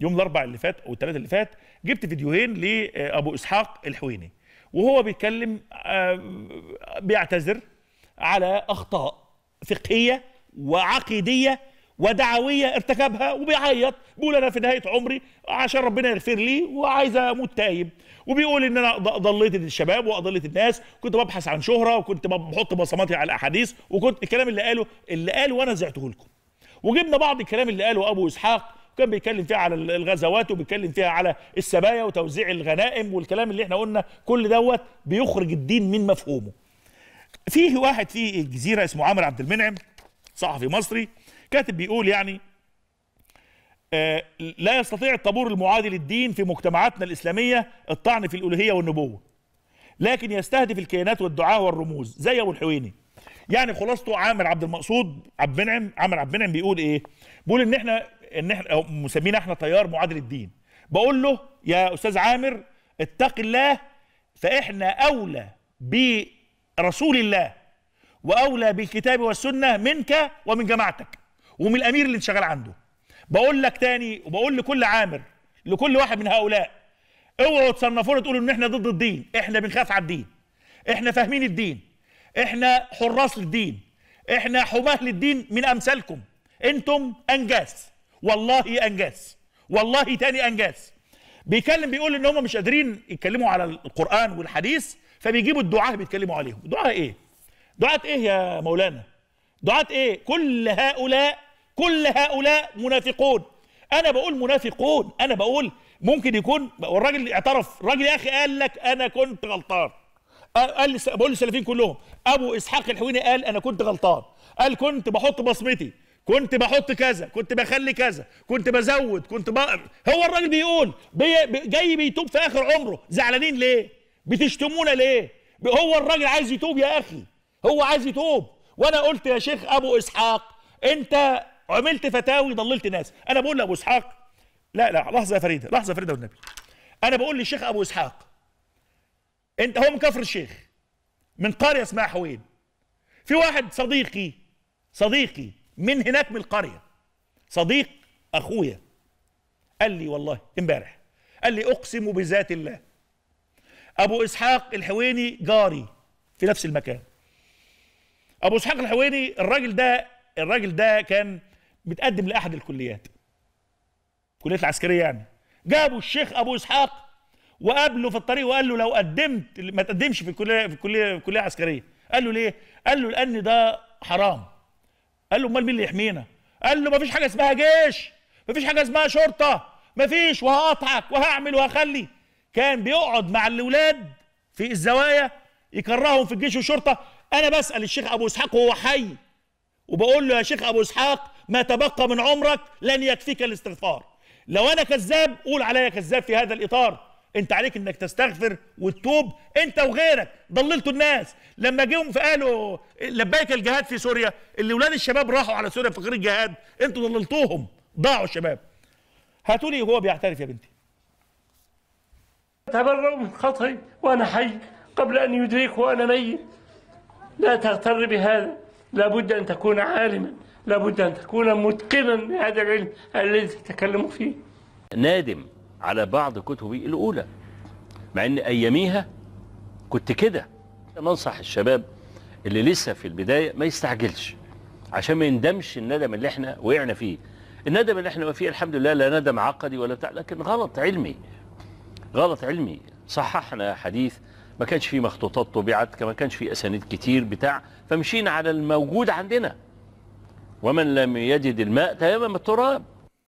يوم الاربع اللي فات او الثلاثة اللي فات جبت فيديوهين لابو اسحاق الحويني وهو بيتكلم آه، بيعتذر على اخطاء فقهيه وعقيديه ودعويه ارتكبها وبيعيط بيقول انا في نهايه عمري عشان ربنا يغفر لي وعايز اموت تايب وبيقول ان انا ضليت الشباب واضليت الناس كنت ببحث عن شهره وكنت بحط بصماتي على الاحاديث وكنت الكلام اللي قاله اللي قاله وانا زعته لكم وجبنا بعض الكلام اللي قاله ابو اسحاق كان بيتكلم فيها على الغزوات وبيتكلم فيها على السبايا وتوزيع الغنائم والكلام اللي احنا قلنا كل دوت بيخرج الدين من مفهومه فيه واحد في الجزيره اسمه عامر عبد المنعم صحفي مصري كاتب بيقول يعني آه لا يستطيع الطابور المعادي للدين في مجتمعاتنا الإسلامية الطعن في الألوهية والنبوة لكن يستهدف الكيانات والدعاء والرموز زي أبو الحويني يعني خلاصته عامر عبد المقصود عبد المنعم عامر عبد المنعم بيقول إيه بيقول إن إحنا ان احنا مسمينا احنا تيار معادل الدين بقول له يا استاذ عامر اتق الله فاحنا اولى برسول الله واولى بالكتاب والسنه منك ومن جماعتك ومن الامير اللي انت شغال عنده بقول لك تاني وبقول لكل عامر لكل واحد من هؤلاء اوعوا تصنفونا تقولوا ان احنا ضد الدين احنا بنخاف على الدين احنا فاهمين الدين احنا حراس للدين احنا حماه للدين من امثالكم انتم انجاز والله انجاز والله تاني انجاز بيكلم بيقول ان هم مش قادرين يتكلموا على القران والحديث فبيجيبوا الدعاه بيتكلموا عليهم دعاء ايه دعاء ايه يا مولانا دعاء ايه كل هؤلاء كل هؤلاء منافقون انا بقول منافقون انا بقول ممكن يكون والراجل اعترف الراجل يا اخي قال لك انا كنت غلطان قال بقول للسلفيين كلهم ابو اسحاق الحويني قال انا كنت غلطان قال كنت بحط بصمتي كنت بحط كذا كنت بخلي كذا كنت بزود كنت ب... هو الراجل بيقول بي... جاي بيتوب في اخر عمره زعلانين ليه بتشتمونا ليه هو الراجل عايز يتوب يا اخي هو عايز يتوب وانا قلت يا شيخ ابو اسحاق انت عملت فتاوي ضللت ناس انا بقول لابو اسحاق لا لا لحظه يا فريده لحظه يا فريده والنبي انا بقول للشيخ ابو اسحاق انت هو مكفر الشيخ من قريه اسمها حوين في واحد صديقي صديقي من هناك من القريه صديق اخويا قال لي والله امبارح قال لي اقسم بذات الله ابو اسحاق الحويني جاري في نفس المكان ابو اسحاق الحويني الراجل ده الراجل ده كان متقدم لاحد الكليات كليه العسكريه يعني جابوا الشيخ ابو اسحاق وقابله في الطريق وقال له لو قدمت ما تقدمش في الكليه في الكليه في الكليه العسكريه قال له ليه قال له لان ده حرام قال له امال مين اللي يحمينا قال له مفيش حاجه اسمها جيش مفيش حاجه اسمها شرطه مفيش وهقطعك وهعمل وهخلي كان بيقعد مع الاولاد في الزوايا يكرههم في الجيش والشرطه انا بسال الشيخ ابو اسحاق وهو حي وبقول له يا شيخ ابو اسحاق ما تبقى من عمرك لن يكفيك الاستغفار لو انا كذاب قول عليا كذاب في هذا الاطار انت عليك انك تستغفر وتتوب انت وغيرك ضللتوا الناس لما جيهم قالوا لبيك الجهاد في سوريا اللي اولاد الشباب راحوا على سوريا في غير الجهاد انتوا ضللتوهم ضاعوا الشباب هاتوا لي وهو بيعترف يا بنتي تبرأ من خطري وانا حي قبل ان يدرك وانا ميت لا تغتر بهذا لابد ان تكون عالما لابد ان تكون متقنا لهذا العلم الذي تتكلم فيه نادم على بعض كتبي الأولى مع أن أياميها كنت كده ننصح الشباب اللي لسه في البداية ما يستعجلش عشان ما يندمش الندم اللي احنا وقعنا فيه الندم اللي احنا فيه الحمد لله لا ندم عقدي ولا بتاع لكن غلط علمي غلط علمي صححنا حديث ما كانش فيه مخطوطات طبعت ما كانش فيه أسانيد كتير بتاع فمشينا على الموجود عندنا ومن لم يجد الماء تيمم التراب